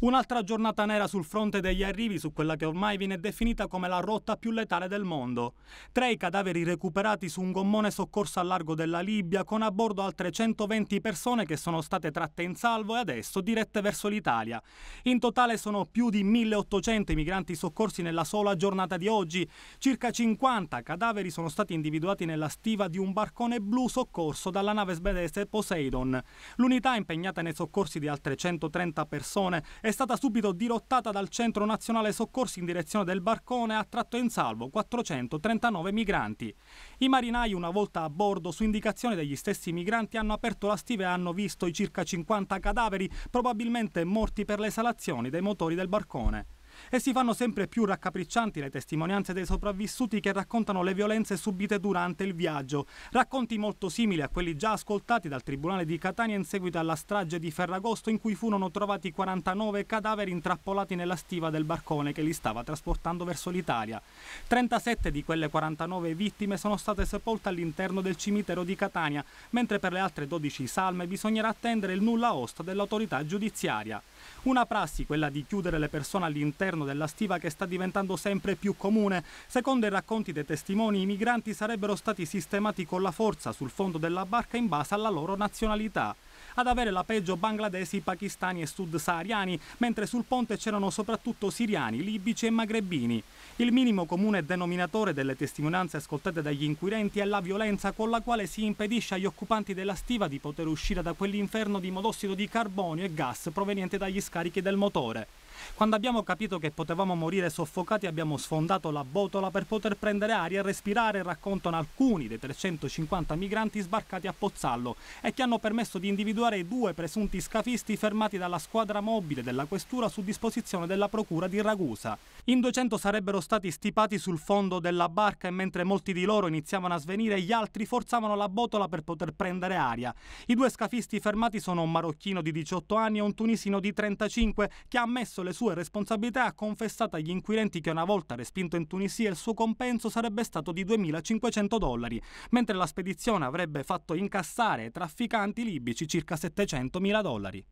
Un'altra giornata nera sul fronte degli arrivi su quella che ormai viene definita come la rotta più letale del mondo. Tre i cadaveri recuperati su un gommone soccorso al largo della Libia con a bordo altre 120 persone che sono state tratte in salvo e adesso dirette verso l'Italia. In totale sono più di 1800 i migranti soccorsi nella sola giornata di oggi. Circa 50 cadaveri sono stati individuati nella stiva di un barcone blu soccorso dalla nave svedese Poseidon. L'unità impegnata nei soccorsi di altre 130 persone è è stata subito dirottata dal Centro Nazionale Soccorsi in direzione del barcone ha tratto in salvo 439 migranti. I marinai una volta a bordo su indicazione degli stessi migranti hanno aperto la stiva e hanno visto i circa 50 cadaveri probabilmente morti per le esalazioni dei motori del barcone e si fanno sempre più raccapriccianti le testimonianze dei sopravvissuti che raccontano le violenze subite durante il viaggio, racconti molto simili a quelli già ascoltati dal Tribunale di Catania in seguito alla strage di Ferragosto in cui furono trovati 49 cadaveri intrappolati nella stiva del barcone che li stava trasportando verso l'Italia. 37 di quelle 49 vittime sono state sepolte all'interno del cimitero di Catania, mentre per le altre 12 salme bisognerà attendere il nulla osta dell'autorità giudiziaria. Una prassi, quella di chiudere le persone all'interno all'interno della stiva che sta diventando sempre più comune. Secondo i racconti dei testimoni, i migranti sarebbero stati sistemati con la forza sul fondo della barca in base alla loro nazionalità ad avere la peggio bangladesi, pakistani e sud-sahariani, mentre sul ponte c'erano soprattutto siriani, libici e magrebini. Il minimo comune denominatore delle testimonianze ascoltate dagli inquirenti è la violenza con la quale si impedisce agli occupanti della stiva di poter uscire da quell'inferno di modossido di carbonio e gas proveniente dagli scarichi del motore. Quando abbiamo capito che potevamo morire soffocati abbiamo sfondato la botola per poter prendere aria e respirare, raccontano alcuni dei 350 migranti sbarcati a Pozzallo e che hanno permesso di individuare i due presunti scafisti fermati dalla squadra mobile della questura su disposizione della procura di Ragusa. In 200 sarebbero stati stipati sul fondo della barca e mentre molti di loro iniziavano a svenire gli altri forzavano la botola per poter prendere aria. I due scafisti fermati sono un marocchino di 18 anni e un tunisino di 35 che ha ammesso le le sue responsabilità, ha confessato agli inquirenti che una volta respinto in Tunisia il suo compenso sarebbe stato di 2.500 dollari, mentre la spedizione avrebbe fatto incassare ai trafficanti libici circa 700.000 dollari.